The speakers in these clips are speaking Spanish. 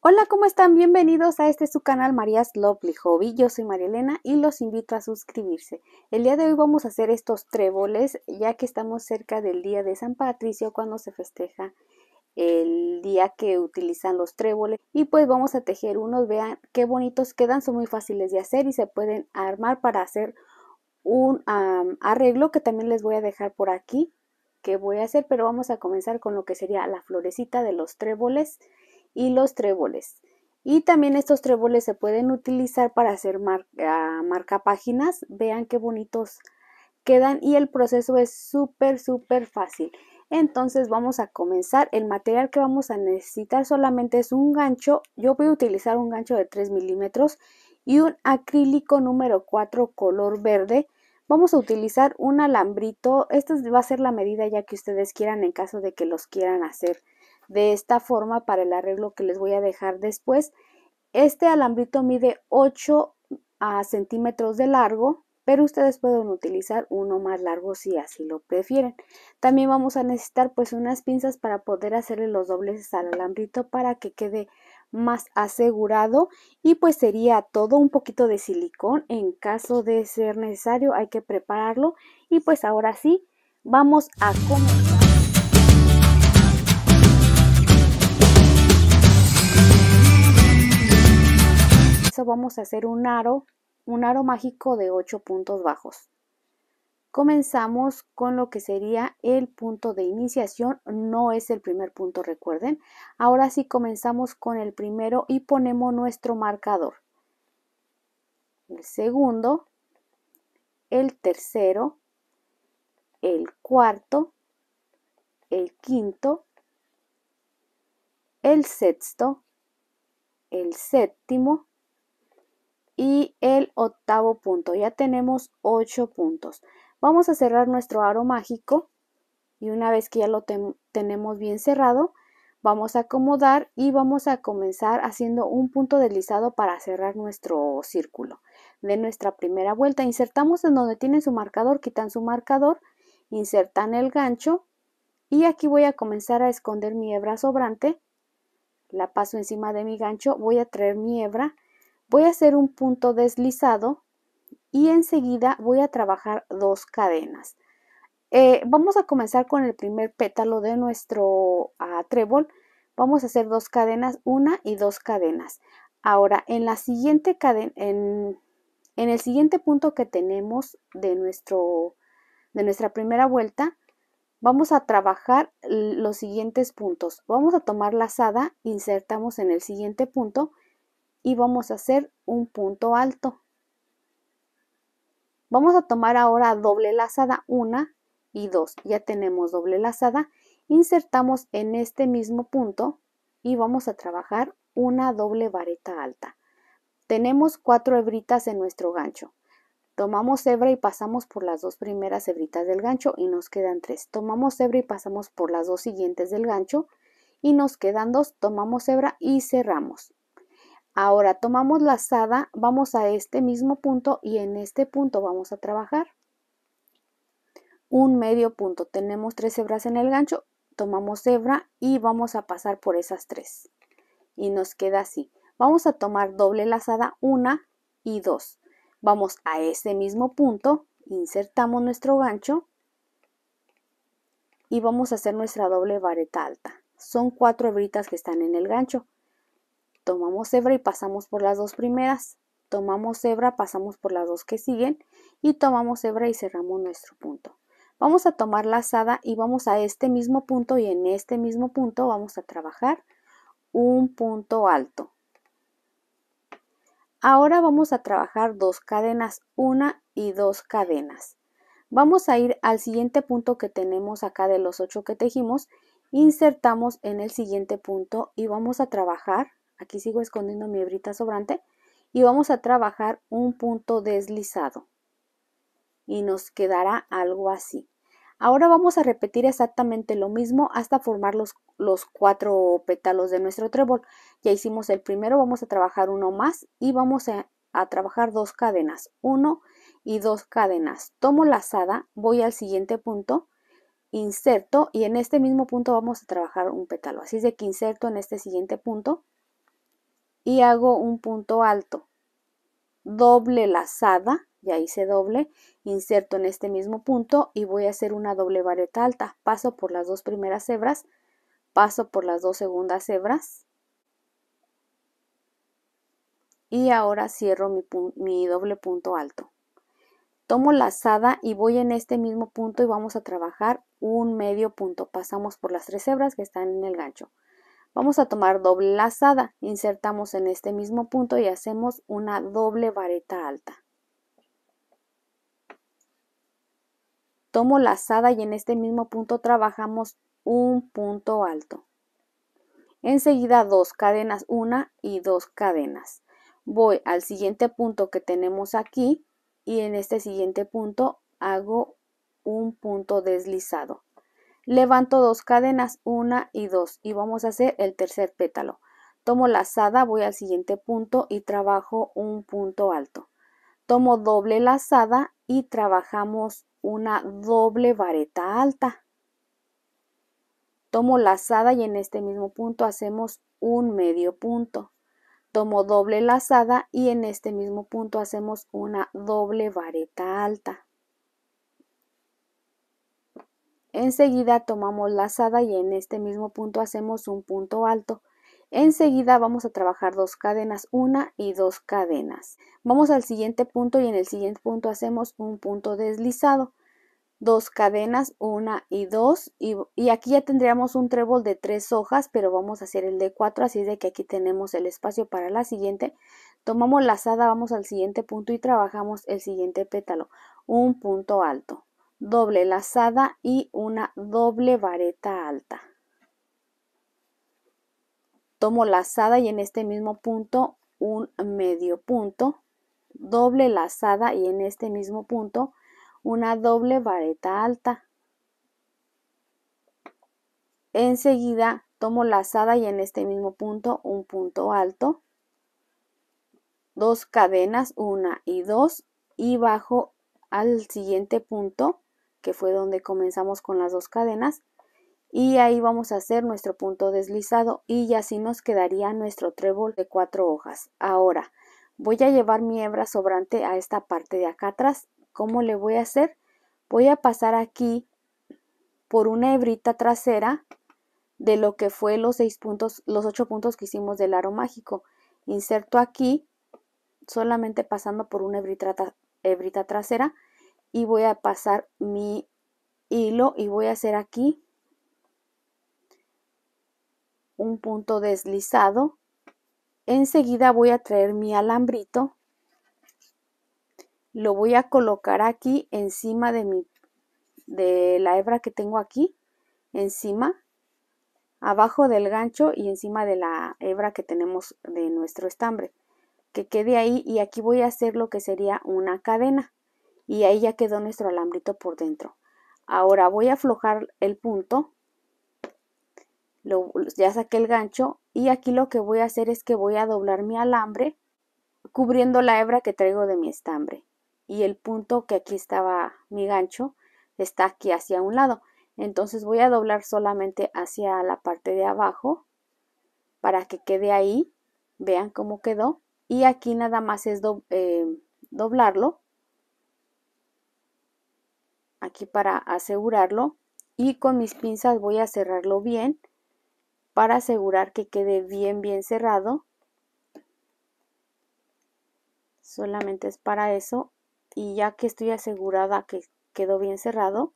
Hola, ¿cómo están? Bienvenidos a este su canal María's Lovely Hobby. Yo soy María Elena y los invito a suscribirse. El día de hoy vamos a hacer estos tréboles ya que estamos cerca del día de San Patricio cuando se festeja el día que utilizan los tréboles y pues vamos a tejer unos. Vean qué bonitos quedan, son muy fáciles de hacer y se pueden armar para hacer un arreglo que también les voy a dejar por aquí que voy a hacer, pero vamos a comenzar con lo que sería la florecita de los tréboles y los tréboles. Y también estos tréboles se pueden utilizar para hacer ah, marca, páginas Vean qué bonitos quedan y el proceso es súper, súper fácil. Entonces vamos a comenzar. El material que vamos a necesitar solamente es un gancho. Yo voy a utilizar un gancho de 3 milímetros y un acrílico número 4 color verde. Vamos a utilizar un alambrito. Esta va a ser la medida ya que ustedes quieran en caso de que los quieran hacer de esta forma para el arreglo que les voy a dejar después. Este alambrito mide 8 a ah, centímetros de largo, pero ustedes pueden utilizar uno más largo si así lo prefieren. También vamos a necesitar pues unas pinzas para poder hacerle los dobleces al alambrito para que quede más asegurado y pues sería todo un poquito de silicón en caso de ser necesario hay que prepararlo y pues ahora sí vamos a comenzar. vamos a hacer un aro, un aro mágico de 8 puntos bajos. Comenzamos con lo que sería el punto de iniciación, no es el primer punto, recuerden. Ahora sí comenzamos con el primero y ponemos nuestro marcador. El segundo, el tercero, el cuarto, el quinto, el sexto, el séptimo, y el octavo punto. Ya tenemos ocho puntos. Vamos a cerrar nuestro aro mágico y una vez que ya lo tenemos bien cerrado, vamos a acomodar y vamos a comenzar haciendo un punto deslizado para cerrar nuestro círculo de nuestra primera vuelta. Insertamos en donde tienen su marcador, quitan su marcador, insertan el gancho y aquí voy a comenzar a esconder mi hebra sobrante. La paso encima de mi gancho, voy a traer mi hebra Voy a hacer un punto deslizado y enseguida voy a trabajar dos cadenas. Eh, vamos a comenzar con el primer pétalo de nuestro ah, trébol. Vamos a hacer dos cadenas, una y dos cadenas. Ahora, en, la siguiente cadena, en, el siguiente punto que tenemos de, nuestro, de nuestra primera vuelta, vamos a trabajar los siguientes puntos. Vamos a tomar la lazada, insertamos en el siguiente punto y vamos a hacer un punto alto. Vamos a tomar ahora doble lazada una y 2. Ya tenemos doble lazada. Insertamos en este mismo punto y vamos a trabajar una doble vareta alta. Tenemos cuatro hebritas en nuestro gancho. Tomamos hebra y pasamos por las dos primeras hebritas del gancho y nos quedan tres. Tomamos hebra y pasamos por las dos siguientes del gancho y nos quedan dos. Tomamos hebra y cerramos. Ahora tomamos la lazada, vamos a este mismo punto y en este punto vamos a trabajar. Un medio punto, tenemos tres hebras en el gancho, tomamos hebra y vamos a pasar por esas tres. Y nos queda así. Vamos a tomar doble lazada, una y dos. Vamos a ese mismo punto, insertamos nuestro gancho y vamos a hacer nuestra doble vareta alta. Son cuatro hebritas que están en el gancho tomamos hebra y pasamos por las dos primeras, tomamos hebra, pasamos por las dos que siguen y tomamos hebra y cerramos nuestro punto. Vamos a tomar lazada y vamos a este mismo punto y en este mismo punto vamos a trabajar un punto alto. Ahora vamos a trabajar dos cadenas, una y dos cadenas. Vamos a ir al siguiente punto que tenemos acá de los ocho que tejimos, insertamos en el siguiente punto y vamos a trabajar aquí sigo escondiendo mi hebrita sobrante y vamos a trabajar un punto deslizado y nos quedará algo así. Ahora vamos a repetir exactamente lo mismo hasta formar los, cuatro pétalos de nuestro trébol. Ya hicimos el primero, vamos a trabajar uno más y vamos a, trabajar dos cadenas, uno y dos cadenas. Tomo lazada, voy al siguiente punto, inserto y en este mismo punto vamos a trabajar un pétalo. Así es de que inserto en este siguiente punto y hago un punto alto, doble lazada, ya hice doble, inserto en este mismo punto y voy a hacer una doble vareta alta, paso por las dos primeras hebras, paso por las dos segundas hebras y ahora cierro mi, mi doble punto alto. Tomo lazada y voy en este mismo punto y vamos a trabajar un medio punto. Pasamos por las tres hebras que están en el gancho. Vamos a tomar doble lazada, insertamos en este mismo punto y hacemos una doble vareta alta. Tomo lazada y en este mismo punto trabajamos un punto alto. Enseguida dos cadenas, una y dos cadenas. Voy al siguiente punto que tenemos aquí y en este siguiente punto hago un punto deslizado levanto dos cadenas, una y dos, y vamos a hacer el tercer pétalo. Tomo lazada, voy al siguiente punto y trabajo un punto alto. Tomo doble lazada y trabajamos una doble vareta alta. Tomo lazada y en este mismo punto hacemos un medio punto. Tomo doble lazada y en este mismo punto hacemos una doble vareta alta Enseguida tomamos lazada y en este mismo punto hacemos un punto alto. Enseguida vamos a trabajar dos cadenas, una y dos cadenas. Vamos al siguiente punto y en el siguiente punto hacemos un punto deslizado. Dos cadenas, una y dos. Y, aquí ya tendríamos un trébol de tres hojas, pero vamos a hacer el de cuatro, así de que aquí tenemos el espacio para la siguiente. Tomamos lazada, vamos al siguiente punto y trabajamos el siguiente pétalo. Un punto alto doble lazada y una doble vareta alta. Tomo lazada y en este mismo punto un medio punto, doble lazada y en este mismo punto una doble vareta alta. Enseguida tomo lazada y en este mismo punto un punto alto, dos cadenas, una y dos, y bajo al siguiente punto que fue donde comenzamos con las dos cadenas y ahí vamos a hacer nuestro punto deslizado y así nos quedaría nuestro trébol de cuatro hojas. Ahora voy a llevar mi hebra sobrante a esta parte de acá atrás. ¿Cómo le voy a hacer? Voy a pasar aquí por una hebrita trasera de lo que fue los seis puntos, los ocho puntos que hicimos del aro mágico. Inserto aquí solamente pasando por una hebrita, hebrita trasera y voy a pasar mi hilo y voy a hacer aquí un punto deslizado enseguida voy a traer mi alambrito lo voy a colocar aquí encima de mi de la hebra que tengo aquí encima abajo del gancho y encima de la hebra que tenemos de nuestro estambre que quede ahí y aquí voy a hacer lo que sería una cadena y ahí ya quedó nuestro alambrito por dentro. Ahora voy a aflojar el punto, lo, ya saqué el gancho y aquí lo que voy a hacer es que voy a doblar mi alambre cubriendo la hebra que traigo de mi estambre y el punto que aquí estaba mi gancho está aquí hacia un lado. Entonces voy a doblar solamente hacia la parte de abajo para que quede ahí. Vean cómo quedó. Y aquí nada más es eh, doblarlo aquí para asegurarlo y con mis pinzas voy a cerrarlo bien para asegurar que quede bien bien cerrado solamente es para eso y ya que estoy asegurada que quedó bien cerrado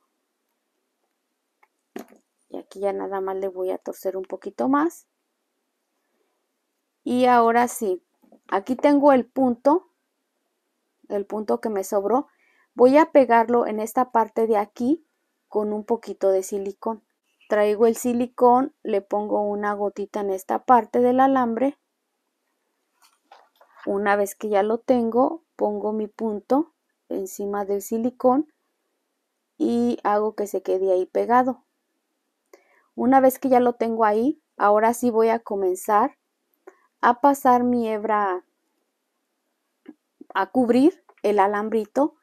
y aquí ya nada más le voy a torcer un poquito más y ahora sí aquí tengo el punto el punto que me sobró Voy a pegarlo en esta parte de aquí con un poquito de silicón. Traigo el silicón, le pongo una gotita en esta parte del alambre. Una vez que ya lo tengo, pongo mi punto encima del silicón y hago que se quede ahí pegado. Una vez que ya lo tengo ahí, ahora sí voy a comenzar a pasar mi hebra a cubrir el alambrito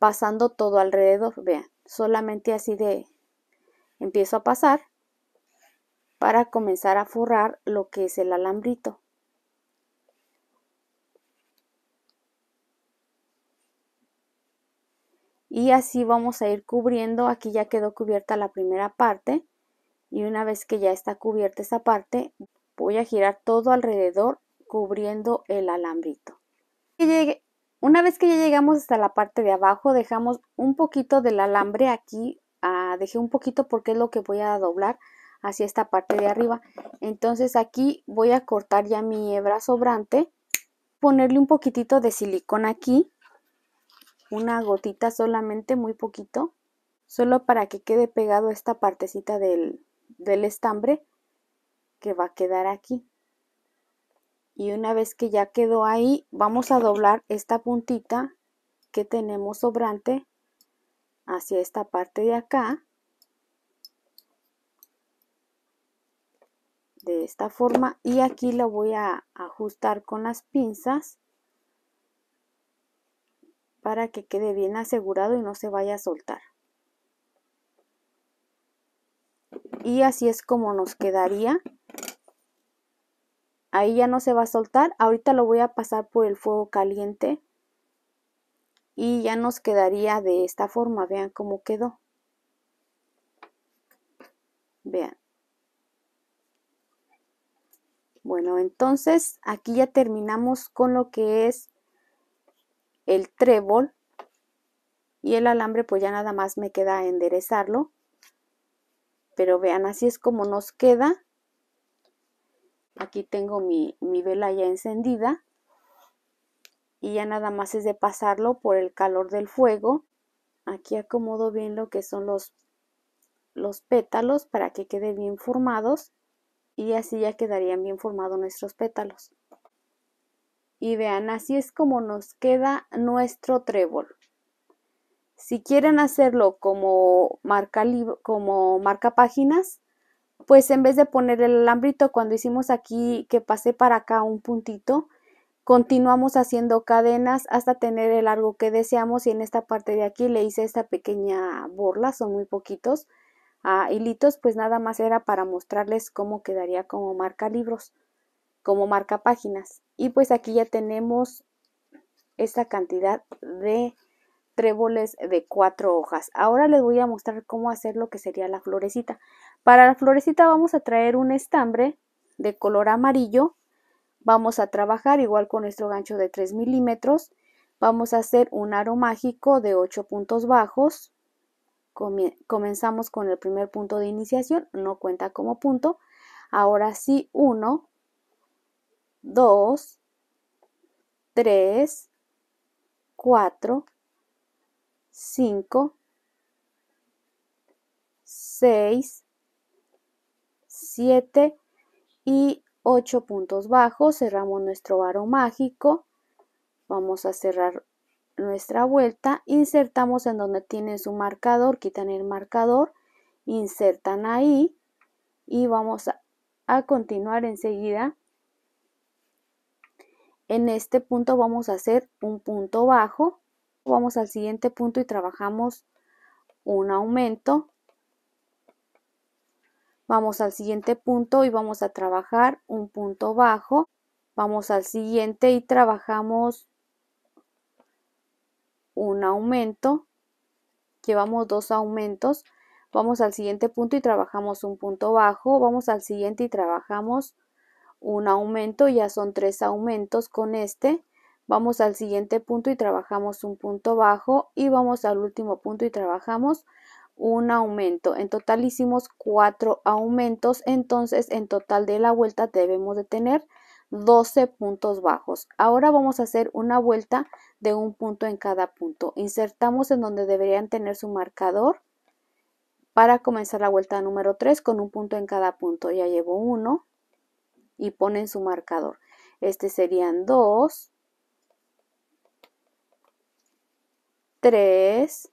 pasando todo alrededor. Vean, solamente así de empiezo a pasar para comenzar a forrar lo que es el alambrito. Y así vamos a ir cubriendo, aquí ya quedó cubierta la primera parte y una vez que ya está cubierta esa parte voy a girar todo alrededor cubriendo el alambrito. Y llegue una vez que ya llegamos hasta la parte de abajo, dejamos un poquito del alambre aquí. Ah, dejé un poquito porque es lo que voy a doblar hacia esta parte de arriba. Entonces aquí voy a cortar ya mi hebra sobrante. Ponerle un poquitito de silicona aquí. Una gotita solamente, muy poquito. Solo para que quede pegado esta partecita del, del estambre que va a quedar aquí y una vez que ya quedó ahí vamos a doblar esta puntita que tenemos sobrante hacia esta parte de acá de esta forma y aquí lo voy a ajustar con las pinzas para que quede bien asegurado y no se vaya a soltar y así es como nos quedaría Ahí ya no se va a soltar. Ahorita lo voy a pasar por el fuego caliente. Y ya nos quedaría de esta forma. Vean cómo quedó. Vean. Bueno, entonces aquí ya terminamos con lo que es el trébol. Y el alambre pues ya nada más me queda enderezarlo. Pero vean, así es como nos queda. Aquí tengo mi, vela ya encendida y ya nada más es de pasarlo por el calor del fuego. Aquí acomodo bien lo que son los, los pétalos para que quede bien formados y así ya quedarían bien formados nuestros pétalos. Y vean, así es como nos queda nuestro trébol. Si quieren hacerlo como marca, como marca páginas, pues en vez de poner el alambrito cuando hicimos aquí que pasé para acá un puntito, continuamos haciendo cadenas hasta tener el largo que deseamos y en esta parte de aquí le hice esta pequeña borla, son muy poquitos hilitos, ah, pues nada más era para mostrarles cómo quedaría como marca libros, como marca páginas. Y pues aquí ya tenemos esta cantidad de tréboles de cuatro hojas. Ahora les voy a mostrar cómo hacer lo que sería la florecita. Para la florecita vamos a traer un estambre de color amarillo. Vamos a trabajar igual con nuestro gancho de 3 milímetros. Vamos a hacer un aro mágico de 8 puntos bajos. Comenzamos con el primer punto de iniciación, no cuenta como punto. Ahora sí, 1, 2, 3, 4, 5, 6, 7 y 8 puntos bajos. Cerramos nuestro varo mágico. Vamos a cerrar nuestra vuelta. Insertamos en donde tiene su marcador. Quitan el marcador. Insertan ahí. Y vamos a continuar enseguida. En este punto vamos a hacer un punto bajo. Vamos al siguiente punto y trabajamos un aumento Vamos al siguiente punto y vamos a trabajar un punto bajo. Vamos al siguiente y trabajamos un aumento. Llevamos dos aumentos. Vamos al siguiente punto y trabajamos un punto bajo. Vamos al siguiente y trabajamos un aumento. Ya son tres aumentos con este. Vamos al siguiente punto y trabajamos un punto bajo. Y vamos al último punto y trabajamos un aumento. En total hicimos cuatro aumentos, entonces en total de la vuelta debemos de tener 12 puntos bajos. Ahora vamos a hacer una vuelta de un punto en cada punto. Insertamos en donde deberían tener su marcador para comenzar la vuelta número 3 con un punto en cada punto. Ya llevo uno y ponen su marcador. Este serían 2, 3,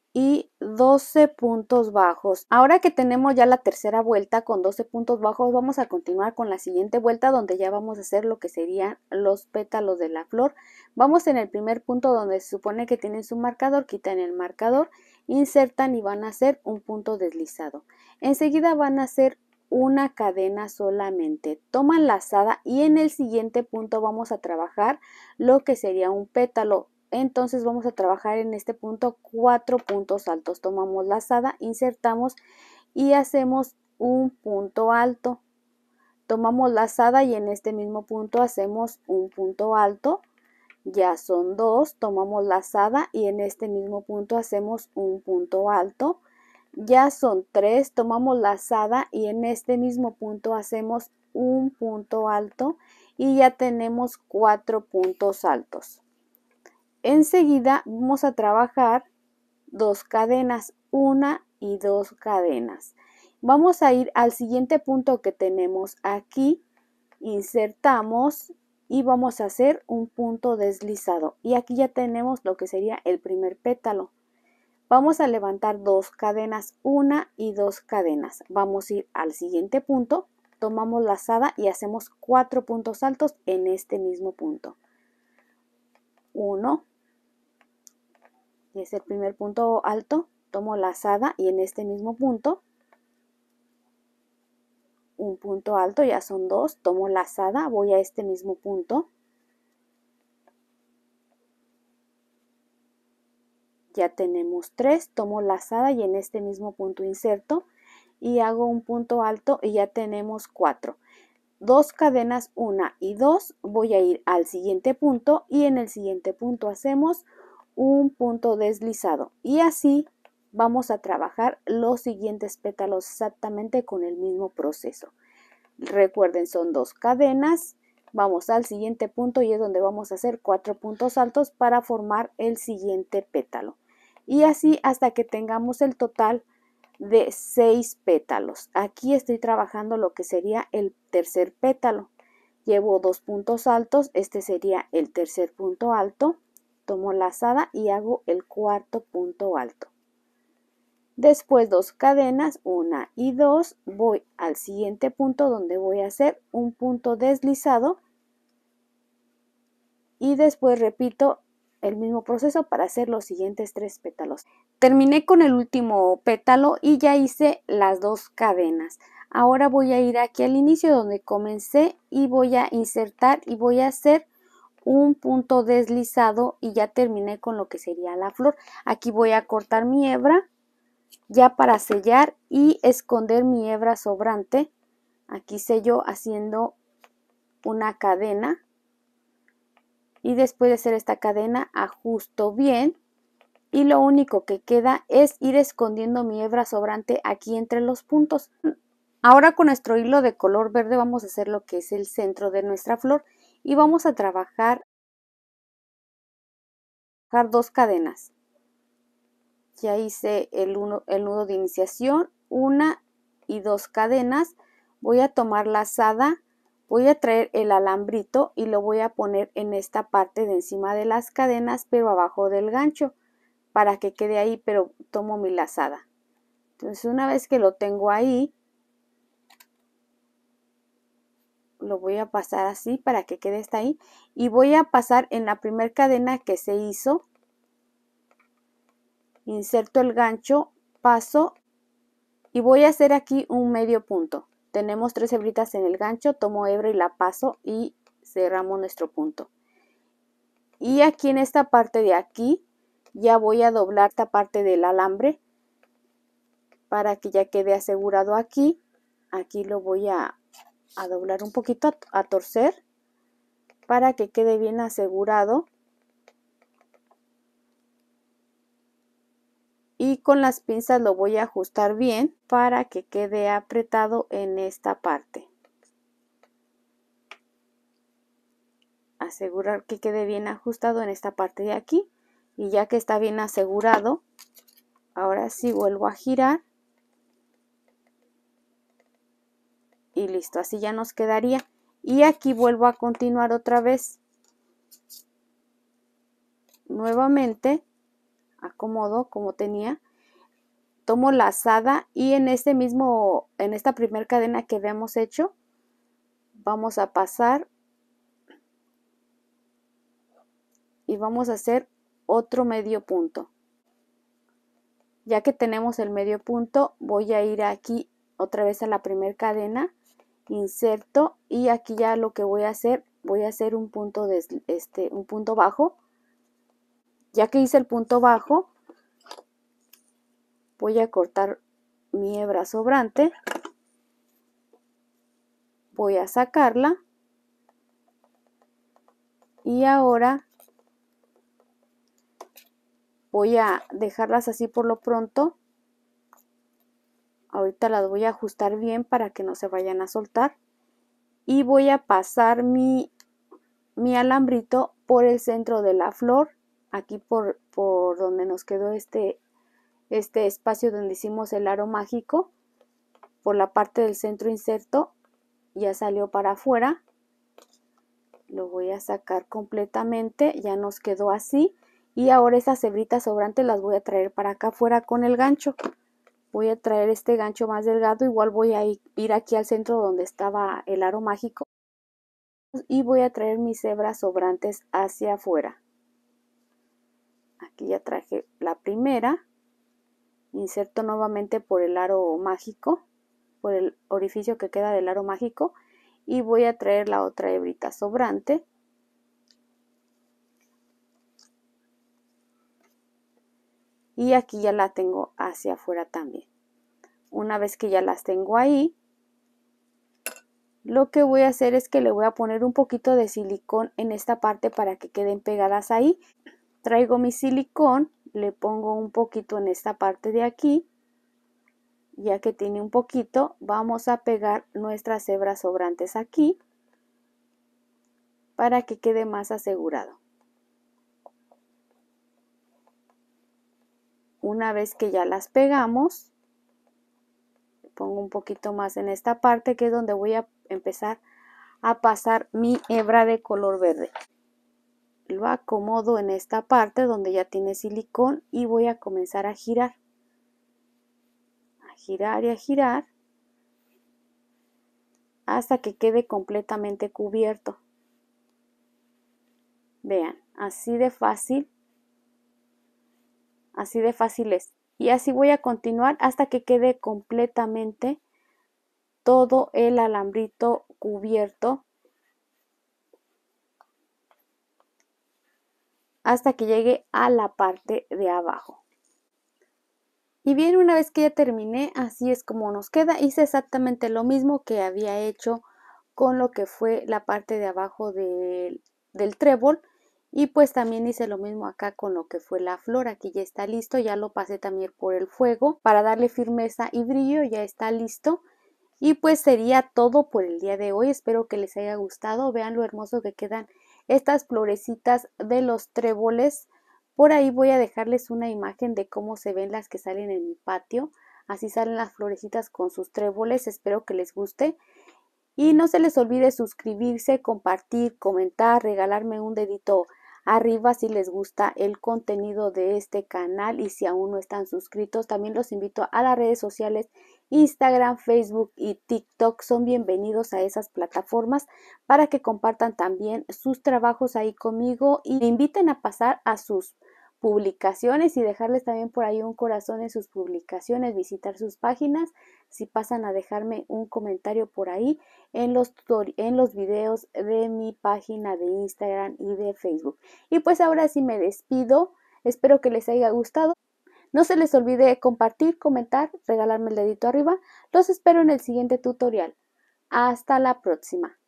y 12 puntos bajos. Ahora que tenemos ya la tercera vuelta con 12 puntos bajos, vamos a continuar con la siguiente vuelta donde ya vamos a hacer lo que serían los pétalos de la flor. Vamos en el primer punto donde se supone que tienen su marcador, quitan el marcador, insertan y van a hacer un punto deslizado. Enseguida van a hacer una cadena solamente, toman la lazada y en el siguiente punto vamos a trabajar lo que sería un pétalo entonces vamos a trabajar en este punto cuatro puntos altos. Tomamos lazada, insertamos y hacemos un punto alto. Tomamos lazada y en este mismo punto hacemos un punto alto. Ya son dos. Tomamos lazada y en este mismo punto hacemos un punto alto. Ya son tres. Tomamos lazada y en este mismo punto hacemos un punto alto. Y ya tenemos cuatro puntos altos. Enseguida vamos a trabajar dos cadenas, una y dos cadenas. Vamos a ir al siguiente punto que tenemos aquí, insertamos y vamos a hacer un punto deslizado. Y aquí ya tenemos lo que sería el primer pétalo. Vamos a levantar dos cadenas, una y dos cadenas. Vamos a ir al siguiente punto, tomamos la lazada y hacemos cuatro puntos altos en este mismo punto. 1, y es el primer punto alto, tomo lazada y en este mismo punto, un punto alto, ya son dos, tomo lazada, voy a este mismo punto, ya tenemos tres, tomo lazada y en este mismo punto inserto y hago un punto alto y ya tenemos cuatro dos cadenas, una y dos, voy a ir al siguiente punto y en el siguiente punto hacemos un punto deslizado y así vamos a trabajar los siguientes pétalos exactamente con el mismo proceso. Recuerden, son dos cadenas. Vamos al siguiente punto y es donde vamos a hacer cuatro puntos altos para formar el siguiente pétalo. Y así hasta que tengamos el total de seis pétalos. Aquí estoy trabajando lo que sería el tercer pétalo. Llevo dos puntos altos, este sería el tercer punto alto tomo lazada y hago el cuarto punto alto. Después dos cadenas, una y dos, voy al siguiente punto donde voy a hacer un punto deslizado y después repito el mismo proceso para hacer los siguientes tres pétalos. Terminé con el último pétalo y ya hice las dos cadenas. Ahora voy a ir aquí al inicio donde comencé y voy a insertar y voy a hacer un punto deslizado y ya terminé con lo que sería la flor. Aquí voy a cortar mi hebra ya para sellar y esconder mi hebra sobrante. Aquí sello haciendo una cadena y después de hacer esta cadena ajusto bien y lo único que queda es ir escondiendo mi hebra sobrante aquí entre los puntos. Ahora con nuestro hilo de color verde vamos a hacer lo que es el centro de nuestra flor y vamos a trabajar dos cadenas. Ya hice el, uno, el nudo de iniciación, una y dos cadenas. Voy a tomar lazada, voy a traer el alambrito y lo voy a poner en esta parte de encima de las cadenas, pero abajo del gancho, para que quede ahí, pero tomo mi lazada. Entonces una vez que lo tengo ahí, lo voy a pasar así para que quede hasta ahí y voy a pasar en la primera cadena que se hizo inserto el gancho paso y voy a hacer aquí un medio punto tenemos tres hebritas en el gancho tomo hebra y la paso y cerramos nuestro punto y aquí en esta parte de aquí ya voy a doblar esta parte del alambre para que ya quede asegurado aquí aquí lo voy a a doblar un poquito, a torcer para que quede bien asegurado y con las pinzas lo voy a ajustar bien para que quede apretado en esta parte. Asegurar que quede bien ajustado en esta parte de aquí y ya que está bien asegurado, ahora sí vuelvo a girar y listo, así ya nos quedaría. Y aquí vuelvo a continuar otra vez. Nuevamente acomodo como tenía. Tomo la asada y en este mismo, en esta primera cadena que habíamos hecho, vamos a pasar y vamos a hacer otro medio punto. Ya que tenemos el medio punto, voy a ir aquí otra vez a la primera cadena inserto y aquí ya lo que voy a hacer, voy a hacer un punto, de, este, un punto bajo. Ya que hice el punto bajo, voy a cortar mi hebra sobrante. Voy a sacarla. Y ahora voy a dejarlas así por lo pronto Ahorita las voy a ajustar bien para que no se vayan a soltar. Y voy a pasar mi, mi alambrito por el centro de la flor, aquí por, por donde nos quedó este, este espacio donde hicimos el aro mágico, por la parte del centro inserto, ya salió para afuera. Lo voy a sacar completamente, ya nos quedó así. Y ahora esas hebritas sobrantes las voy a traer para acá afuera con el gancho voy a traer este gancho más delgado, igual voy a ir aquí al centro donde estaba el aro mágico y voy a traer mis hebras sobrantes hacia afuera. Aquí ya traje la primera, inserto nuevamente por el aro mágico, por el orificio que queda del aro mágico y voy a traer la otra hebrita sobrante y aquí ya la tengo hacia afuera también. Una vez que ya las tengo ahí, lo que voy a hacer es que le voy a poner un poquito de silicón en esta parte para que queden pegadas ahí. Traigo mi silicón, le pongo un poquito en esta parte de aquí. Ya que tiene un poquito, vamos a pegar nuestras hebras sobrantes aquí para que quede más asegurado. Una vez que ya las pegamos, pongo un poquito más en esta parte que es donde voy a empezar a pasar mi hebra de color verde. Lo acomodo en esta parte donde ya tiene silicón y voy a comenzar a girar. A girar y a girar hasta que quede completamente cubierto. Vean, así de fácil así de fácil es. Y así voy a continuar hasta que quede completamente todo el alambrito cubierto hasta que llegue a la parte de abajo. Y bien, una vez que ya terminé, así es como nos queda. Hice exactamente lo mismo que había hecho con lo que fue la parte de abajo del, del trébol. Y pues también hice lo mismo acá con lo que fue la flor, aquí ya está listo, ya lo pasé también por el fuego para darle firmeza y brillo, ya está listo. Y pues sería todo por el día de hoy, espero que les haya gustado, vean lo hermoso que quedan estas florecitas de los tréboles. Por ahí voy a dejarles una imagen de cómo se ven las que salen en mi patio. Así salen las florecitas con sus tréboles, espero que les guste. Y no se les olvide suscribirse, compartir, comentar, regalarme un dedito Arriba si les gusta el contenido de este canal y si aún no están suscritos, también los invito a las redes sociales Instagram, Facebook y TikTok. Son bienvenidos a esas plataformas para que compartan también sus trabajos ahí conmigo y me inviten a pasar a sus publicaciones y dejarles también por ahí un corazón en sus publicaciones, visitar sus páginas si pasan a dejarme un comentario por ahí en los, en los videos de mi página de Instagram y de Facebook. Y pues ahora sí me despido, espero que les haya gustado. No se les olvide compartir, comentar, regalarme el dedito arriba. Los espero en el siguiente tutorial. Hasta la próxima.